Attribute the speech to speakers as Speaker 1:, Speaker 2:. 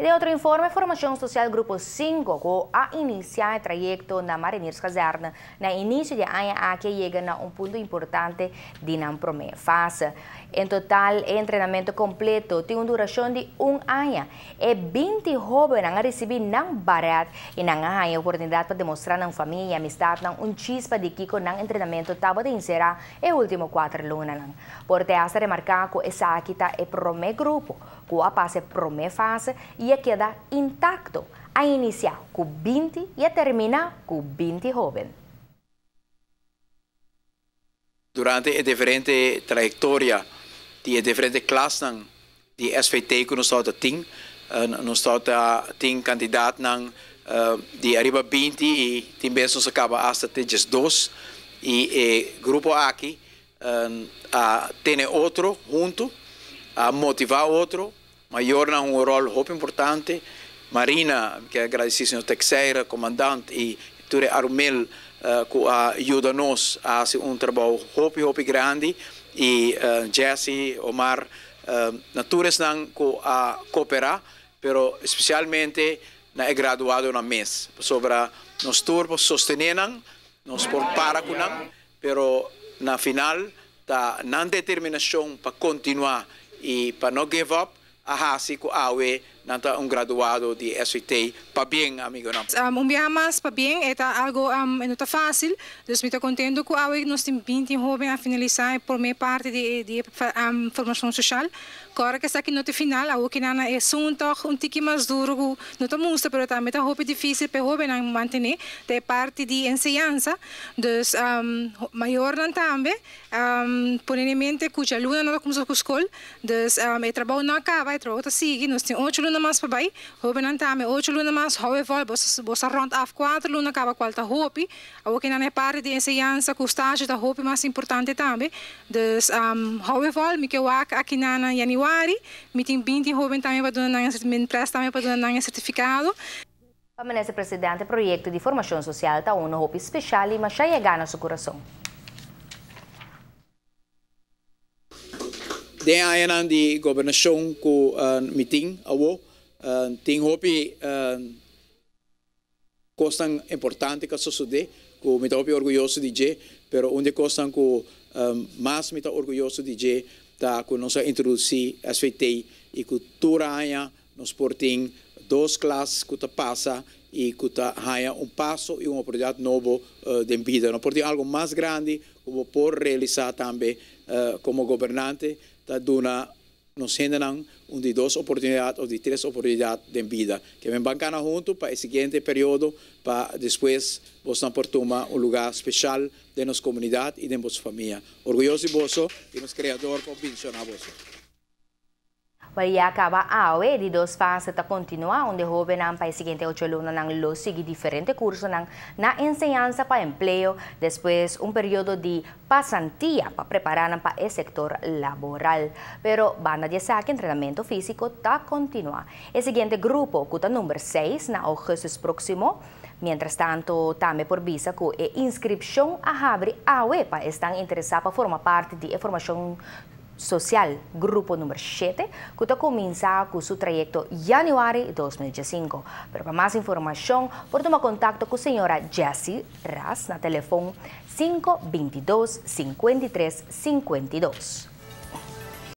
Speaker 1: de outro informe, formação Social Grupo 5 a iniciar trajeto na Marinheiros Caserna na início de ano a que llega a um ponto importante de não fase. em total, o treinamento completo tem uma duração de um ano e 20 jovens recebem recibido barato e não nan a oportunidade para demonstrar na família e amistad um chispa de Kiko nan treinamento estava de encerrar el último quatro lunas. Por te hace remarcar que esa aquita é prome grupo, que a passe prome fase e ia quedar intacto a iniciar com 20 e a terminar com 20 jovens.
Speaker 2: Durante a diferente trajetória de diferentes classes de SVT que nós temos, eh, nós eh, temos candidatos eh, de arriba 20 e tem vezes acaba até 12 e o grupo aqui uh, tem outro junto a motivar outro Maiorna um rol muito importante. Marina, que agradeci ao Texeira, comandante, e Ture Armel, uh, eh, que ajuda nos a fazer um trabalho muito, muito grande. E uh, Jesse, Omar, uh, eh, naturas não que a cooperar, pero especialmente na é graduado na MES, sobre nos turbos sostenenan, nos por para com pero na final da não determinação para continuar e para não give up aha siku awe ah, nanta un graduado de SIT pa bien amigo no
Speaker 3: um, un viaje más pa bien está algo um, no está fácil entonces me está contento que awe ah, nos tem 20 joven a finalizar por mi parte de de um, formación social claro que está aquí no final awe que nana un toque un tiki más duro no está gusta pero también está poco difícil para joven mantener de parte de enseñanza entonces um, mayor también também um, poner mente que luna no não começou com escola dus um, el trabajo no acaba tro ta sigi nos ti ocho luna mas pabai hobe nan tame ocho luna mas hobe vol bos rond af quatro luna cava qualta hopi o que nan é pare de enseñanza custage da hopi mas importante também, des um hobe vol mi que wak aqui na januari mi tin 20 hoben também para donar min presta também para donar certificado
Speaker 1: Amanece presidente do projeto de formação social da ONU Hope Speciali, mas já chegou na coração.
Speaker 2: de aí en av de gobernasjon hvor uh, meeting awo uh, ting hopi uh, importante que sucede que me topi orgulhoso de je pero onde costan que um, mais me tá orgulhoso de je tá que nós introduzir SVT e cultura aia nos porting duas classes que tá passa e que tá aia um passo e uma oportunidade novo uh, de vida nós porting algo mais grande como por realizar também uh, como governante la Duna nos generan un de dos oportunidades o de tres oportunidades de vida. Que ven bancan juntos para el siguiente periodo, para después vos por tomar un lugar especial de nuestra comunidad y de nuestra familia. Orgulloso y vosotros y nos creador, convicción a vos
Speaker 1: acaba Maawe di dos fases ta continua onde joven para el siguiente ocho lunes lo los sigi diferente curso de enseñanza para empleo después un periodo de pasantía para preparar para el sector laboral. Pero banda di el entrenamiento físico está continua. El siguiente grupo kuta número 6 na Augustus próximo Mientras tanto, también por visa que e inscripción a Habri los e, para están interesados en formar parte de formación Social, grupo número 7, que comienza con su trayecto January 2015. Pero para más información, por tomar contacto con señora Jessie Ras, el teléfono 522 5352